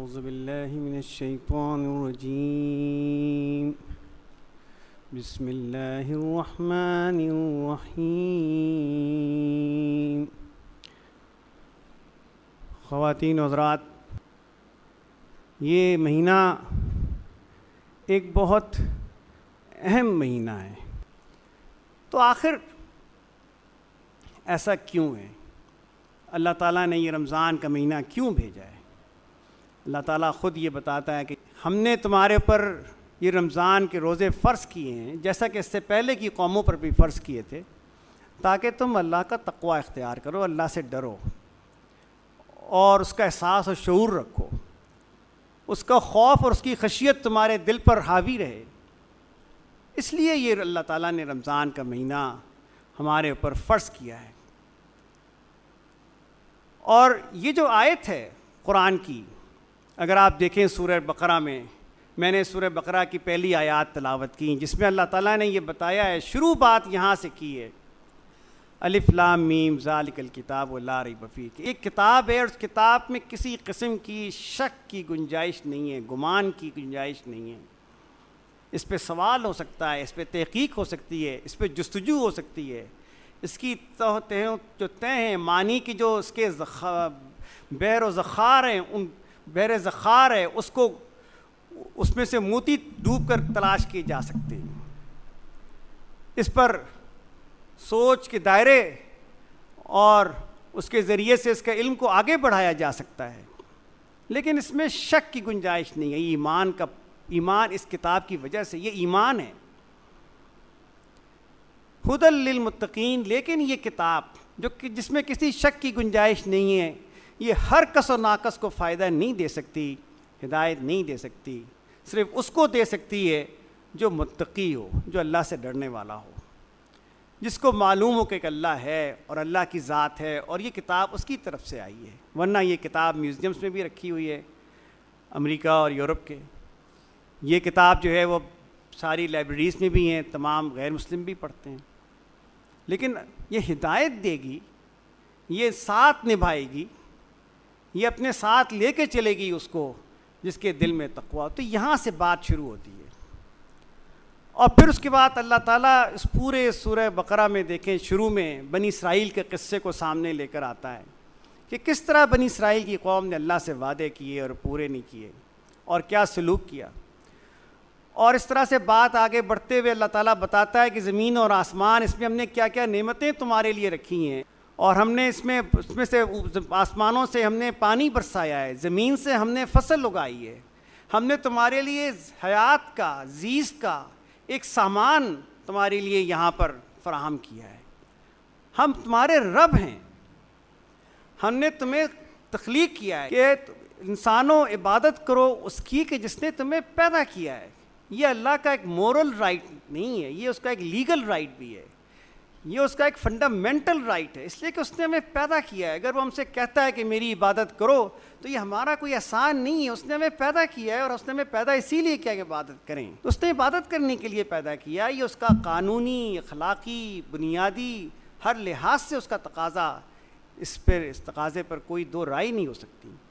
أعوذ بالله من الشيطان الرجيم بسم الله الرحمن الرحيم ख़वान हजरात ये महीना एक बहुत अहम महीना है तो आखिर ऐसा क्यों है अल्लाह ताला ने ये रमज़ान का महीना क्यों भेजा है अल्लाह ताला ख़ुद ये बताता है कि हमने तुम्हारे ऊपर ये रमज़ान के रोज़े फ़र्ज़ किए हैं जैसा कि इससे पहले की कौमों पर भी फ़र्ज़ किए थे ताकि तुम अल्लाह का तकवा इख्तियार करो अल्लाह से डरो और उसका एहसास और शूर रखो उसका खौफ और उसकी खशियत तुम्हारे दिल पर हावी रहे इसलिए ये अल्लाह ताला ने रमज़ान का महीना हमारे ऊपर फ़र्ज़ किया है और ये जो आयत है कुरान की अगर आप देखें सूर्य बकरा में मैंने सूर्य बकरा की पहली आयात तलावत की जिसमें अल्लाह ताला ने यह बताया है शुरू बात यहाँ से की है अलिफ मीम जालिकल किताब व लारी बफ़ी की एक किताब है और उस किताब में किसी कस्म की शक की गुंजाइश नहीं है गुमान की गुंजाइश नहीं है इस पर सवाल हो सकता है इस पर तहकीक हो सकती है इस पर जस्तजू हो सकती है इसकी तह तह जो तय हैं मानी की जो उसके बैर व हैं उन बहर ज़ख़ार है उसको उसमें से मोती डूब कर तलाश किए जा सकते हैं इस पर सोच के दायरे और उसके ज़रिए से इसका इल्म को आगे बढ़ाया जा सकता है लेकिन इसमें शक की गुंजाइश नहीं है ईमान का ईमान इस किताब की वजह से ये ईमान है हदल मुतकीन लेकिन ये किताब जो कि जिसमें किसी शक की गुंजाइश नहीं है ये हर कस और नाकस को फ़ायदा नहीं दे सकती हिदायत नहीं दे सकती सिर्फ उसको दे सकती है जो मुतकी हो जो अल्लाह से डरने वाला हो जिसको मालूम हो कि एक अल्लाह है और अल्लाह की ज़ात है और ये किताब उसकी तरफ से आई है वरना ये किताब म्यूज़ियम्स में भी रखी हुई है अमेरिका और यूरोप के ये किताब जो है वो सारी लाइब्रेरीज़ में भी हैं तमाम गैर मुस्लिम भी पढ़ते हैं लेकिन ये हिदायत देगी ये साथ निभाएगी ये अपने साथ लेके चलेगी उसको जिसके दिल में तकवा तो यहाँ से बात शुरू होती है और फिर उसके बाद अल्लाह ताला इस पूरे सूरह बकरा में देखें शुरू में बनी इसराइल के किस्से को सामने लेकर आता है कि किस तरह बनी इसराइल की कौम ने अल्लाह से वादे किए और पूरे नहीं किए और क्या सलूक किया और इस तरह से बात आगे बढ़ते हुए अल्लाह ताला बताता है कि ज़मीन और आसमान इसमें हमने क्या क्या नेमतें तुम्हारे लिए रखी हैं और हमने इसमें इसमें से आसमानों से हमने पानी बरसाया है ज़मीन से हमने फसल उगाई है हमने तुम्हारे लिए हयात का जीज़ का एक सामान तुम्हारे लिए यहाँ पर फ्राहम किया है हम तुम्हारे रब हैं हमने तुम्हें तख्लीक किया है कि इंसानों इबादत करो उसकी कि जिसने तुम्हें पैदा किया है ये अल्लाह का एक मॉरल राइट नहीं है ये उसका एक लीगल राइट भी है ये उसका एक फंडामेंटल राइट है इसलिए कि उसने हमें पैदा किया है अगर वो हमसे कहता है कि मेरी इबादत करो तो ये हमारा कोई आसान नहीं है उसने हमें पैदा किया है और उसने हमें पैदा इसीलिए किया कि इबादत करें तो उसने इबादत करने के लिए पैदा किया ये उसका कानूनी अखलाकी बुनियादी हर लिहाज से उसका तकाजा इस पर इस तकाजे पर कोई दो राय नहीं हो सकती